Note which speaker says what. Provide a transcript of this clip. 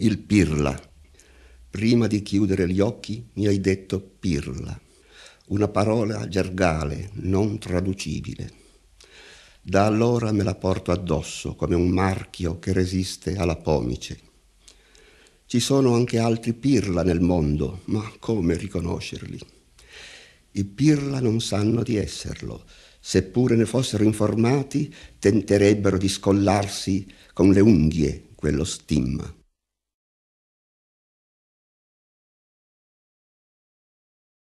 Speaker 1: il pirla. Prima di chiudere gli occhi mi hai detto pirla, una parola gergale, non traducibile. Da allora me la porto addosso come un marchio che resiste alla pomice. Ci sono anche altri pirla nel mondo, ma come riconoscerli? I pirla non sanno di esserlo. Seppure ne fossero informati, tenterebbero di scollarsi con le unghie quello
Speaker 2: stimma.